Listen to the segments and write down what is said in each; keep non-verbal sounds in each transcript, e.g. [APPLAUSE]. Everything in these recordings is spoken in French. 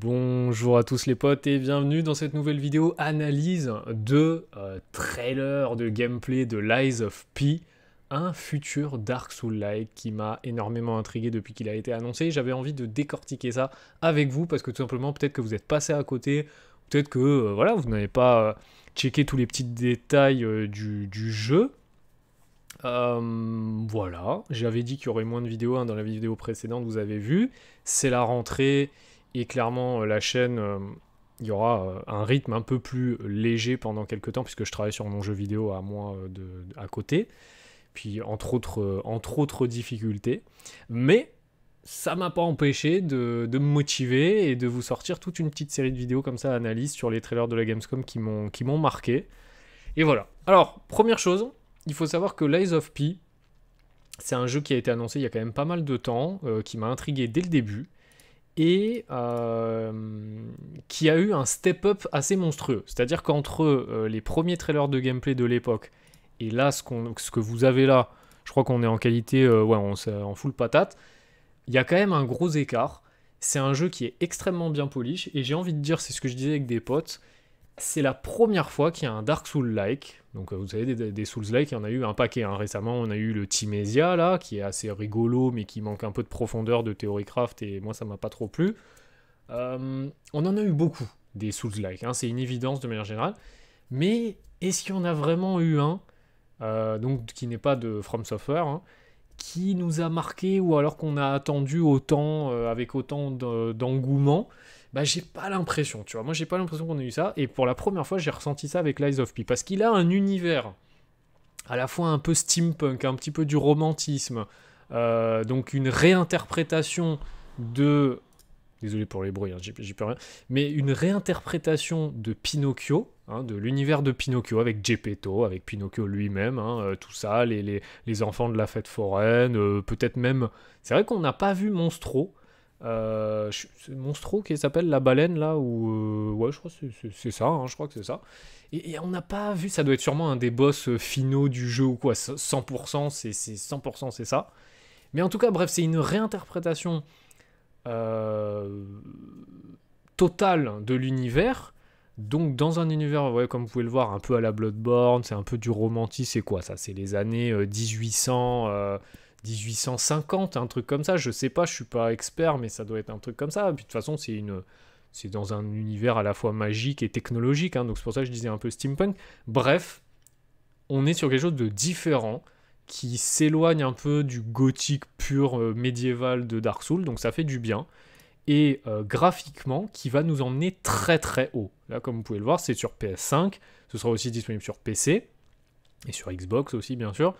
Bonjour à tous les potes et bienvenue dans cette nouvelle vidéo analyse de euh, trailer de gameplay de Lies of P, un futur Dark Soul like qui m'a énormément intrigué depuis qu'il a été annoncé. J'avais envie de décortiquer ça avec vous parce que tout simplement peut-être que vous êtes passé à côté, peut-être que euh, voilà vous n'avez pas euh, checké tous les petits détails du, jeu. voilà, j'avais dit qu'il y aurait moins de vidéos hein, dans la vidéo précédente, vous avez vu. C'est la rentrée, et clairement, euh, la chaîne, il euh, y aura euh, un rythme un peu plus léger pendant quelques temps, puisque je travaille sur mon jeu vidéo à moi de, à côté, puis entre autres, entre autres difficultés. Mais ça m'a pas empêché de, me motiver et de vous sortir toute une petite série de vidéos comme ça, analyse sur les trailers de la Gamescom qui m'ont marqué. Et voilà. Alors, première chose, il faut savoir que Lies of P, c'est un jeu qui a été annoncé il y a quand même pas mal de temps, qui m'a intrigué dès le début et euh, qui a eu un step-up assez monstrueux. C'est-à-dire qu'entre euh, les premiers trailers de gameplay de l'époque et là, ce, que vous avez là, je crois qu'on est en qualité, euh, ouais, on, en full patate, il y a quand même un gros écart. C'est un jeu qui est extrêmement bien polish et j'ai envie de dire, c'est ce que je disais avec des potes, c'est la première fois qu'il y a un Dark Souls-like. Donc euh, vous savez, des, Souls-like, il y en a eu un paquet. Hein. Récemment, on a eu le Timesia, là, qui est assez rigolo, mais qui manque un peu de profondeur de craft, et moi, ça m'a pas trop plu. Euh, on en a eu beaucoup, des Souls-like. Hein. C'est une évidence de manière générale. Mais est-ce qu'il y en a vraiment eu un, euh, donc qui n'est pas de From Software, hein, qui nous a marqué, ou alors qu'on a attendu autant, avec autant d'engouement bah j'ai pas l'impression, tu vois. Moi j'ai pas l'impression qu'on ait eu ça. Et pour la première fois, j'ai ressenti ça avec Lies of Pi, Parce qu'il a un univers à la fois un peu steampunk, un petit peu du romantisme, euh, donc une réinterprétation de. Désolé pour les bruits, hein, j'y peux rien. Mais une réinterprétation de Pinocchio, hein, de l'univers de Pinocchio avec Geppetto, avec Pinocchio lui-même, hein, euh, tout ça, les, les, enfants de la fête foraine, euh, peut-être même. C'est vrai qu'on n'a pas vu Monstro, euh, c'est Monstro qui s'appelle La Baleine, là, ou. Euh, ouais, je crois que c'est ça, hein, je crois que c'est ça. Et, on n'a pas vu, ça doit être sûrement un des boss euh, finaux du jeu ou quoi, 100%, c'est 100%, c'est ça. Mais en tout cas, bref, c'est une réinterprétation euh, totale de l'univers. Donc, dans un univers, comme vous pouvez le voir, un peu à la Bloodborne, c'est un peu du romantisme, c'est quoi ça C'est les années 1800. 1850, un truc comme ça. Je sais pas, je suis pas expert, mais ça doit être un truc comme ça. Puis de toute façon, c'est une c'est dans un univers à la fois magique et technologique, hein. donc c'est pour ça que je disais un peu steampunk. Bref, on est sur quelque chose de différent qui s'éloigne un peu du gothique pur euh, médiéval de Dark Souls, donc ça fait du bien. Et euh, graphiquement, qui va nous emmener très très haut. Là, comme vous pouvez le voir, c'est sur PS5, ce sera aussi disponible sur PC, et sur Xbox aussi, bien sûr.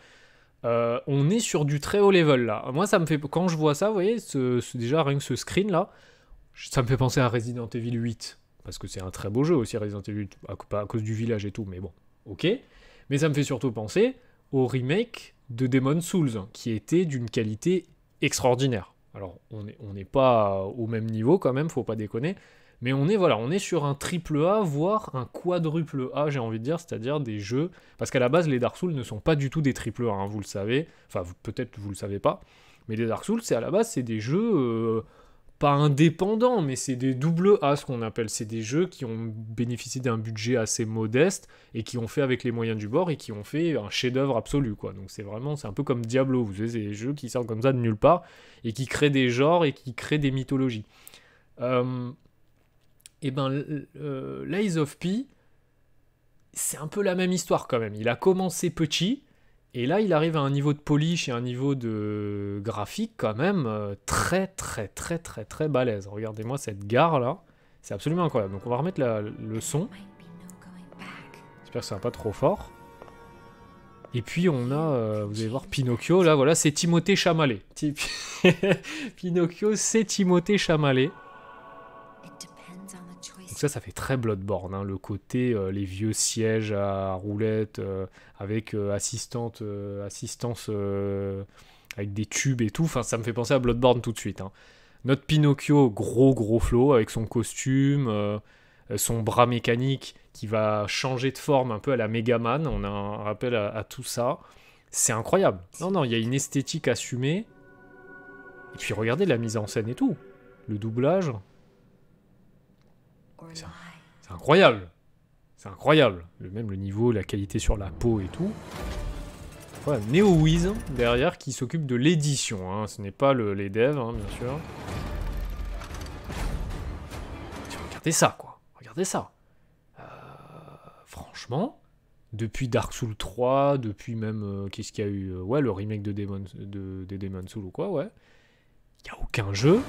Euh, on est sur du très haut level là. Moi, ça me fait quand je vois ça, vous voyez, déjà rien que ce screen là, ça me fait penser à Resident Evil 8 parce que c'est un très beau jeu aussi Resident Evil 8, à, à cause du village et tout, mais bon, ok. Mais ça me fait surtout penser au remake de Demon Souls qui était d'une qualité extraordinaire. Alors, on n'est pas au même niveau quand même, faut pas déconner, mais on est, voilà, on est sur un triple A, voire un quadruple A, j'ai envie de dire, c'est-à-dire des jeux. Parce qu'à la base, les Dark Souls ne sont pas du tout des triple A, hein, vous le savez. Enfin, peut-être vous le savez pas. Mais les Dark Souls, c'est à la base, c'est des jeux. Euh, pas indépendants, mais c'est des double A, ce qu'on appelle. C'est des jeux qui ont bénéficié d'un budget assez modeste et qui ont fait avec les moyens du bord et qui ont fait un chef-d'œuvre absolu, quoi. Donc c'est vraiment, c'est un peu comme Diablo, vous avez des jeux qui sortent comme ça de nulle part et qui créent des genres et qui créent des mythologies. Euh, et eh ben euh, of P, c'est un peu la même histoire quand même. Il a commencé petit, et là il arrive à un niveau de polish et un niveau de graphique quand même euh, très très très très très balèze. Regardez-moi cette gare là, c'est absolument incroyable. Donc on va remettre le son. J'espère que ça va pas trop fort. Et puis on a, euh, vous allez voir, Pinocchio, là voilà, c'est Timothée Chamalet. [LAUGHS] Pinocchio, c'est Timothée Chamalet ça, ça fait très Bloodborne, hein, le côté euh, les vieux sièges à roulettes euh, avec euh, assistante, assistance avec des tubes et tout. Enfin, ça me fait penser à Bloodborne tout de suite. Hein. Notre Pinocchio, gros gros flow avec son costume, son bras mécanique qui va changer de forme un peu à la Megaman. On a un rappel à tout ça. C'est incroyable. Non, non, il y a une esthétique assumée. Et puis regardez la mise en scène et tout. Le doublage, c'est incroyable. C'est incroyable. Le même le niveau, la qualité sur la peau et tout. neo NeoWiz derrière qui s'occupe de l'édition. Hein. Ce n'est pas les devs, hein, bien sûr. Regardez ça, quoi. Regardez ça. Euh, franchement, depuis Dark Souls 3, depuis même. Euh, qu'est-ce qu'il y a eu euh, Ouais, le remake de Demon's de, Souls ou quoi, ouais. Il n'y a aucun jeu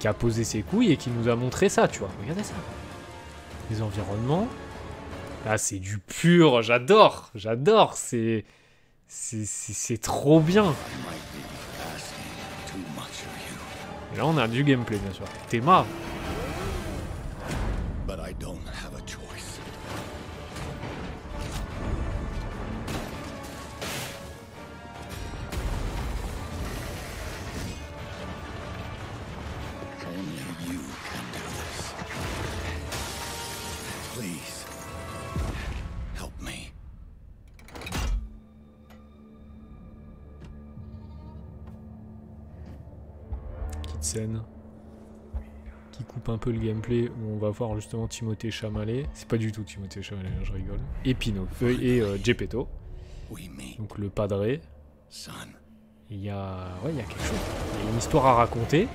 qui a posé ses couilles et qui nous a montré ça, tu vois. Regardez ça les environnements. Là, ah, c'est du pur, j'adore, j'adore, c'est... C'est trop bien là, on a du gameplay, bien sûr. Théma scène qui coupe un peu le gameplay où on va voir justement Timothée Chamalet. C'est pas du tout Timothée Chamalet, hein, je rigole. Et Pino, euh, et euh, Donc le padré. Il y a, ouais, il y a quelque chose. une histoire à raconter.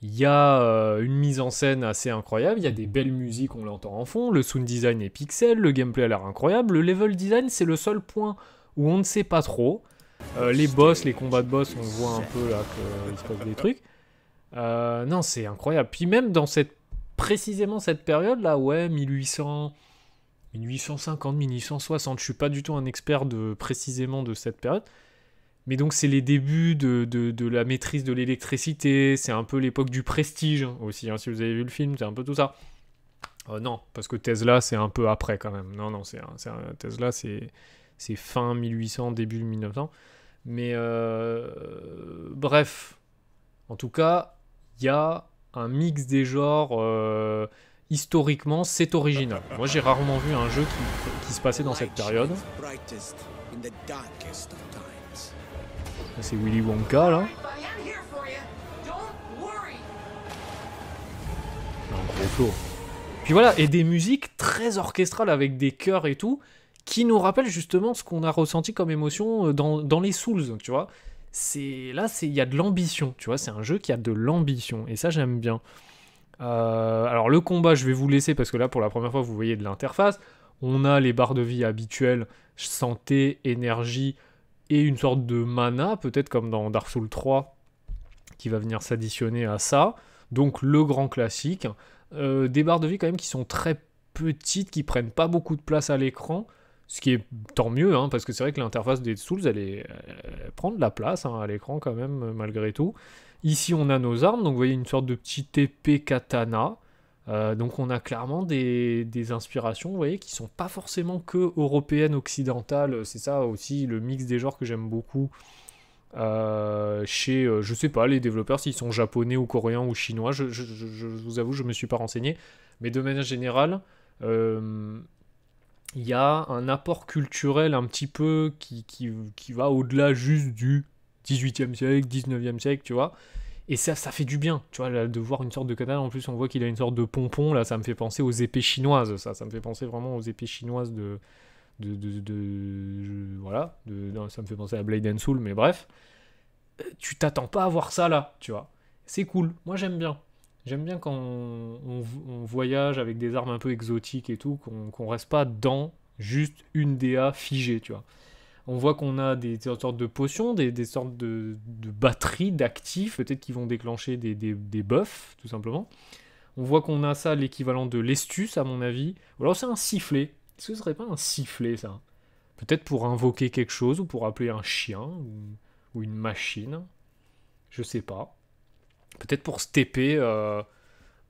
Il y a euh, une mise en scène assez incroyable, il y a des belles musiques, on l'entend en fond, le sound design est pixel, le gameplay a l'air incroyable, le level design c'est le seul point où on ne sait pas trop. Euh, les boss, les combats de boss, on voit un peu là qu'il euh, se passe des trucs. Euh, non, c'est incroyable. Puis même dans cette précisément cette période là, ouais, 1800 1850 1860, je suis pas du tout un expert de précisément de cette période. Mais donc c'est les débuts de, la maîtrise de l'électricité, c'est un peu l'époque du prestige hein, aussi, hein. si vous avez vu le film, c'est un peu tout ça. Euh, non, parce que Tesla c'est un peu après quand même. Non, non, c'est, Tesla c'est, c'est fin 1800, début 1900. Mais euh, bref, en tout cas, il y a un mix des genres euh, historiquement, c'est original. Moi, j'ai rarement vu un jeu qui, se passait dans cette période. C'est Willy Wonka, là. Un gros Puis voilà, et des musiques très orchestrales avec des chœurs et tout, qui nous rappellent justement ce qu'on a ressenti comme émotion euh, dans, dans les Souls, tu vois c'est là, il y a de l'ambition, tu vois, c'est un jeu qui a de l'ambition, et ça j'aime bien. Euh, alors le combat, je vais vous laisser parce que là, pour la première fois, vous voyez de l'interface. On a les barres de vie habituelles, santé, énergie et une sorte de mana, peut-être comme dans Dark Souls 3, qui va venir s'additionner à ça. Donc le grand classique. Euh, des barres de vie quand même qui sont très petites, qui prennent pas beaucoup de place à l'écran. Ce qui est tant mieux, hein, parce que c'est vrai que l'interface des Souls, elle, est, prend de la place hein, à l'écran quand même, malgré tout. Ici, on a nos armes, donc vous voyez une sorte de petit épée katana. Euh, donc on a clairement des, inspirations, vous voyez, qui sont pas forcément que européennes, occidentales. C'est ça aussi le mix des genres que j'aime beaucoup. Euh, chez, je euh, je sais pas, les développeurs, s'ils sont japonais ou coréens ou chinois, je, vous avoue, je me suis pas renseigné. Mais de manière générale, il y a un apport culturel un petit peu qui, qui, qui va au-delà juste du 18e siècle, 19e siècle, tu vois. Et ça, ça fait du bien, tu vois, de voir une sorte de canal, En plus, on voit qu'il a une sorte de pompon, là, ça me fait penser aux épées chinoises, ça. Ça me fait penser vraiment aux épées chinoises de. de, de, voilà. ça me fait penser à Blade and Soul, mais bref. Euh, tu t'attends pas à voir ça, là, tu vois. C'est cool, moi j'aime bien. J'aime bien quand on, voyage avec des armes un peu exotiques et tout, qu'on ne reste pas dans juste une DA figée, tu vois. On voit qu'on a des, sortes de potions, des, sortes de, batteries, d'actifs, peut-être qui vont déclencher des, des, buffs, tout simplement. On voit qu'on a ça, l'équivalent de l'estus, à mon avis. Ou alors c'est un sifflet. Est-ce que ce serait pas un sifflet, ça Peut-être pour invoquer quelque chose, ou pour appeler un chien, ou, ou une machine. Je sais pas. Peut-être pour stepper. Euh,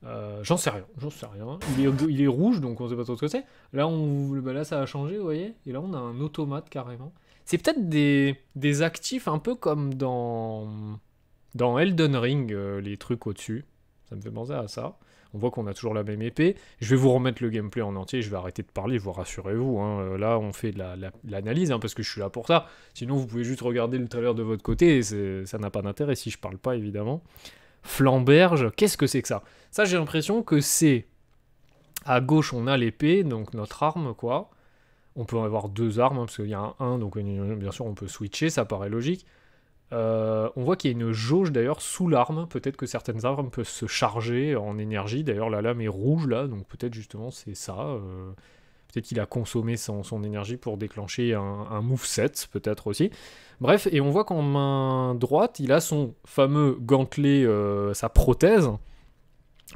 euh, j'en sais rien, j'en sais rien. Il est, rouge, donc on sait pas trop ce que c'est. Là, on, bah là, ça a changé, vous voyez. Et là, on a un automate carrément. C'est peut-être des, des, actifs un peu comme dans, dans Elden Ring, euh, les trucs au-dessus. Ça me fait penser à ça. On voit qu'on a toujours la même épée. Je vais vous remettre le gameplay en entier. Je vais arrêter de parler, vous rassurez-vous. Hein. Euh, là, on fait de l'analyse hein, parce que je suis là pour ça. Sinon, vous pouvez juste regarder le trailer de votre côté. Et ça n'a pas d'intérêt si je parle pas, évidemment flamberge, qu'est-ce que c'est que ça Ça, j'ai l'impression que c'est... À gauche, on a l'épée, donc notre arme, quoi. On peut avoir deux armes, hein, parce qu'il y a un donc bien sûr, on peut switcher, ça paraît logique. Euh, on voit qu'il y a une jauge d'ailleurs sous l'arme. Peut-être que certaines armes peuvent se charger en énergie. D'ailleurs, la lame est rouge là, donc peut-être justement c'est ça. Euh. Peut-être qu'il a consommé son, son, énergie pour déclencher un, moveset, move set, peut-être aussi. Bref, et on voit qu'en main droite, il a son fameux gantelet, euh, sa prothèse,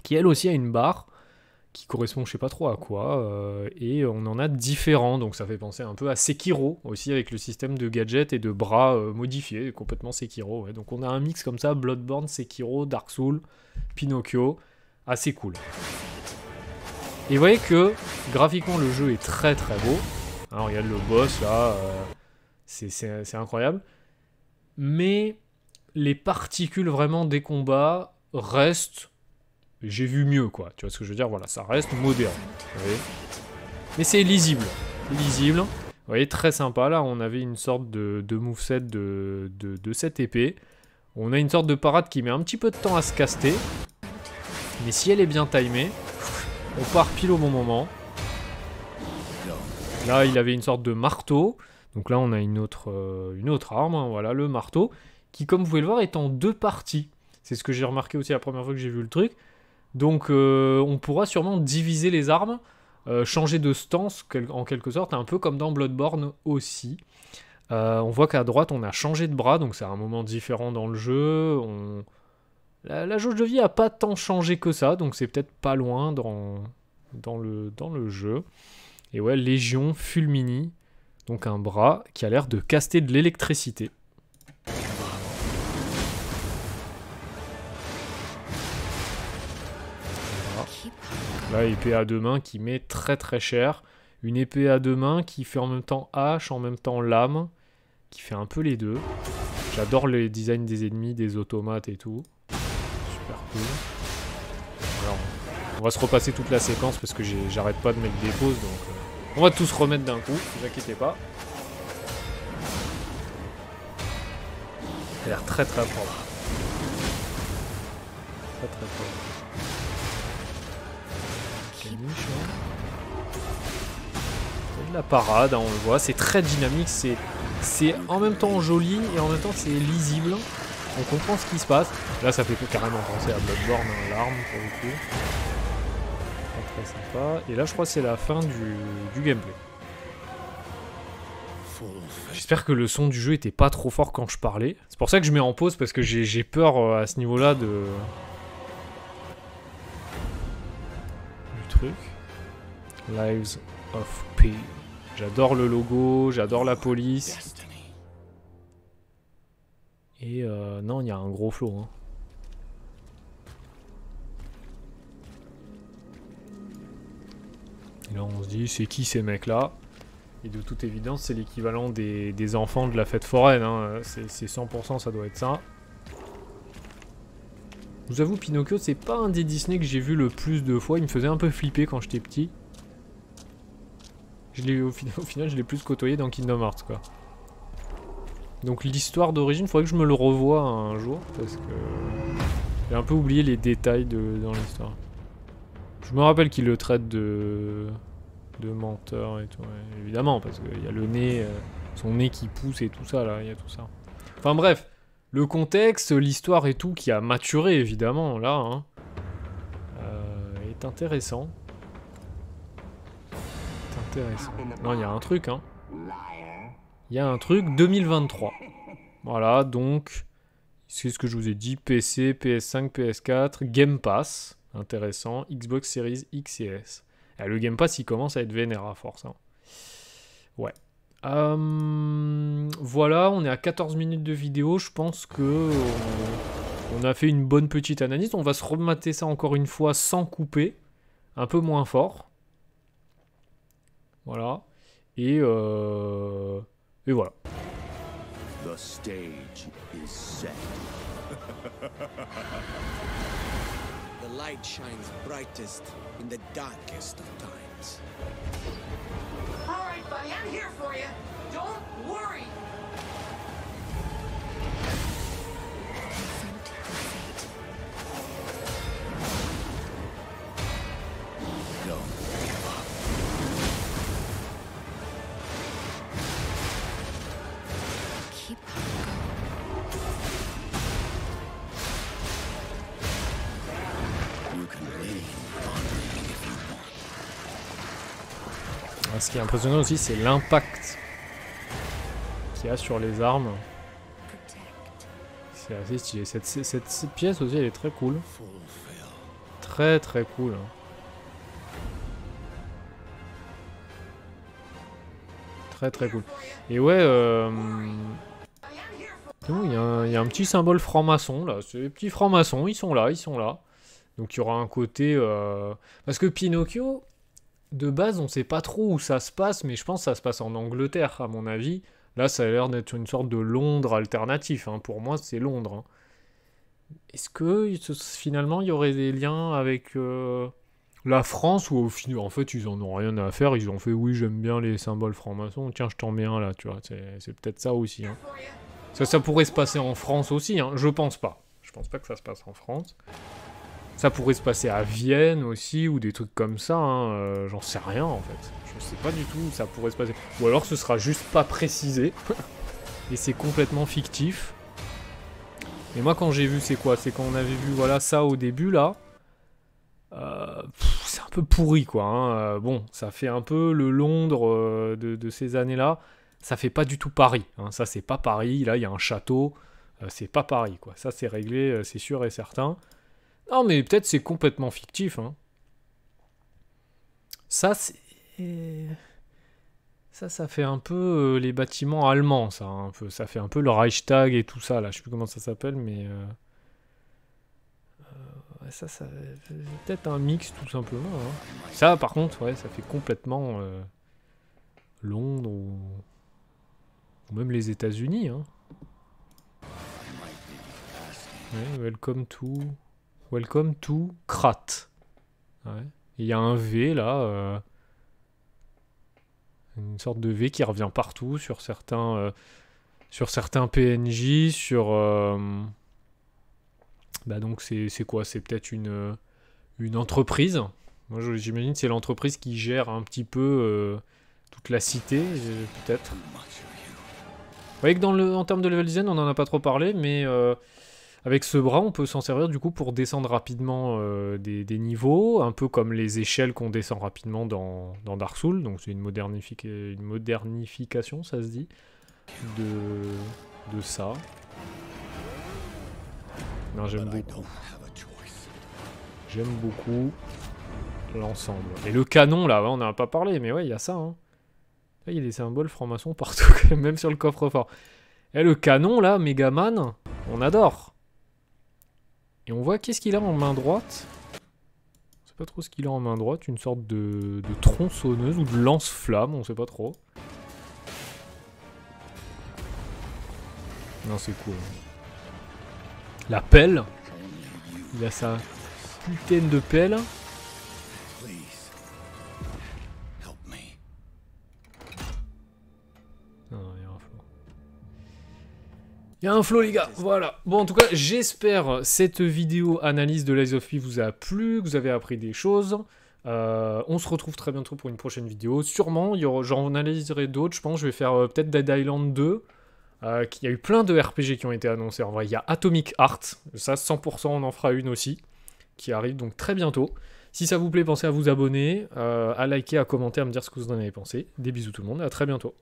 qui elle aussi a une barre qui correspond, je sais pas trop à quoi, euh, et on en a différents, donc ça fait penser un peu à Sekiro aussi avec le système de gadgets et de bras euh, modifiés, complètement Sekiro. Donc on a un mix comme ça, Bloodborne, Sekiro, Dark Souls, Pinocchio, assez cool. Et vous voyez que graphiquement le jeu est très très beau. y hein, regarde le boss là, euh, c'est incroyable. Mais les particules vraiment des combats restent. J'ai vu mieux quoi. Tu vois ce que je veux dire Voilà, ça reste moderne. Mais c'est lisible. Lisible. Vous voyez, très sympa. Là, on avait une sorte de, de moveset de, de, de cette épée. On a une sorte de parade qui met un petit peu de temps à se caster. Mais si elle est bien timée, on part pile au bon moment. Là, il avait une sorte de marteau. Donc là, on a une autre, euh, une autre arme, hein, voilà, le marteau, qui, comme vous pouvez le voir, est en deux parties. C'est ce que j'ai remarqué aussi la première fois que j'ai vu le truc. Donc, euh, on pourra sûrement diviser les armes, euh, changer de stance, en quelque sorte, un peu comme dans Bloodborne aussi. on voit qu'à droite, on a changé de bras, donc c'est un moment différent dans le jeu. On, la, jauge de vie a pas tant changé que ça, donc c'est peut-être pas loin dans, le, dans le jeu. Et ouais, Légion Fulmini, donc un bras qui a l'air de caster de l'électricité. Là, épée à deux mains qui met très très cher. Une épée à deux mains qui fait en même temps hache, en même temps lame, qui fait un peu les deux. J'adore les designs des ennemis, des automates et tout. Alors, on va se repasser toute la séquence parce que j'arrête pas de mettre des pauses. Donc, euh, on va tous remettre d'un coup, ne vous inquiétez pas. Ça a l'air très très propre. Très très propre. Hein. de la parade, hein, on le voit. C'est très dynamique, c'est en même temps joli et en même temps c'est lisible on comprend ce qui se passe. Là, ça fait carrément penser à Bloodborne, hein, l'arme pour le coup. très sympa. Et là, je crois que c'est la fin du, du gameplay. J'espère que le son du jeu était pas trop fort quand je parlais. C'est pour ça que je mets en pause parce que j'ai peur euh, à ce niveau-là de. du truc. Lives of P. J'adore le logo, j'adore la police. Et euh, non, il y a un gros flot. Hein. Et là, on se dit, c'est qui ces mecs-là Et de toute évidence, c'est l'équivalent des, enfants de la fête foraine. Hein. C'est 100%, ça doit être ça. Je vous avoue, Pinocchio, c'est pas un des Disney que j'ai vu le plus de fois. Il me faisait un peu flipper quand j'étais petit. Je au, au final, je l'ai plus côtoyé dans Kingdom Hearts, quoi. Donc l'histoire d'origine, il faudrait que je me le revoie un jour, parce que j'ai un peu oublié les détails dans l'histoire. Je me rappelle qu'il le traite de, de menteur et tout, évidemment, parce qu'il y a le nez, euh, son nez qui pousse et tout ça, là, il y a tout ça. Enfin bref, le contexte, l'histoire et tout qui a maturé, évidemment, là, hein, euh, est intéressant. intéressant. Non, il y a un truc, hein il y a un truc 2023. Voilà, donc, c'est ce que je vous ai dit, PC, PS5, PS4, Game Pass, intéressant, Xbox Series X et S. Ah, le Game Pass, il commence à être vénère à hein, force. Ouais. Hum, voilà, on est à 14 minutes de vidéo, je pense que... On a fait une bonne petite analyse. On va se remater ça encore une fois sans couper. Un peu moins fort. Voilà. Et... Euh Et voilà. The stage is set. [LAUGHS] the light shines brightest in the darkest of times. All right, buddy, I'm here for you. Don't worry. ce qui est impressionnant aussi, c'est l'impact qu'il y a sur les armes. C'est assez stylé. Cette, pièce aussi, elle est très cool. Très très cool. Hein. Très très cool. Et ouais, euh, hum, Il y, a un, petit symbole franc-maçon là. Ces petits francs-maçons, ils sont là, ils sont là. Donc il y aura un côté. Euh, parce que Pinocchio, de base, on sait pas trop où ça se passe, mais je pense que ça se passe en Angleterre, à mon avis. Là, ça a l'air d'être une sorte de Londres alternatif. Hein. Pour moi, c'est Londres. Hein. Est-ce que finalement, il y aurait des liens avec euh, la France ou en fait, ils en ont rien à faire. Ils ont fait, oui, j'aime bien les symboles francs-maçons. Tiens, je t'en mets un là, tu vois. C'est peut-être ça aussi. Hein. Ça, ça pourrait se passer en France aussi. Je pense pas. Je pense pas que ça se passe en France. Ça pourrait se passer à Vienne aussi, ou des trucs comme ça, hein, euh, j'en sais rien en fait. Je sais pas du tout où ça pourrait se passer. Ou alors ce sera juste pas précisé, [LAUGHS] et c'est complètement fictif. Et moi quand j'ai vu, c'est quoi C'est quand on avait vu voilà ça au début là, euh, c'est un peu pourri quoi. Hein. Euh, bon, ça fait un peu le Londres de, ces années-là. Ça fait pas du tout Paris. Hein. Ça c'est pas Paris. Là il y a un château. c'est pas Paris quoi. Ça c'est réglé, c'est sûr et certain. Non, mais peut-être c'est complètement fictif. Hein. Ça, c'est. Ça, ça fait un peu euh, les bâtiments allemands, ça, Ça fait un peu le Reichstag et tout ça, là. Je sais plus comment ça s'appelle, mais. Euh... euh ça, ça. Peut-être un mix, tout simplement. Hein. Ça, par contre, ouais, ça fait complètement. Euh, Londres ou... même les États-Unis, hein. Ouais, welcome to. Welcome to Krat. Il y a un V là. Euh, une sorte de V qui revient partout sur certains, euh, sur certains PNJ, sur. Euh, bah donc c'est quoi C'est peut-être une, une entreprise. Moi j'imagine que c'est l'entreprise qui gère un petit peu toute la cité, peut-être. Vous voyez que dans le, en termes de level design, on n'en a pas trop parlé, mais avec ce bras, on peut s'en servir du coup pour descendre rapidement euh, des, niveaux, un peu comme les échelles qu'on descend rapidement dans, dans Dark Souls. Donc c'est une, modernification, ça se dit, de, ça. Non, j'aime beaucoup. J'aime beaucoup l'ensemble. Et le canon, là, on a pas parlé, mais ouais, il y a ça. Hein. il y a des symboles francs-maçons partout, [LAUGHS] même sur le coffre-fort. Et le canon, là, Megaman, on adore. Et on voit qu'est-ce qu'il a en main droite. On sait pas trop ce qu'il a en main droite, une sorte de, de tronçonneuse ou de lance-flamme, on sait pas trop. Non, c'est quoi La pelle. Il a sa putain de pelle. Il y a un flow, les gars. Voilà. Bon, en tout cas, j'espère cette vidéo analyse de Lies of vous a plu, que vous avez appris des choses. Euh, on se retrouve très bientôt pour une prochaine vidéo. Sûrement, j'en analyserai d'autres. Je pense je vais faire euh, peut-être Dead Island 2. Euh, il y a eu plein de RPG qui ont été annoncés. En vrai, il y a Atomic Heart. Ça, 100%, on en fera une aussi. Qui arrive donc très bientôt. Si ça vous plaît, pensez à vous abonner, euh, à liker, à commenter, à me dire ce que vous en avez pensé. Des bisous tout le monde. À très bientôt.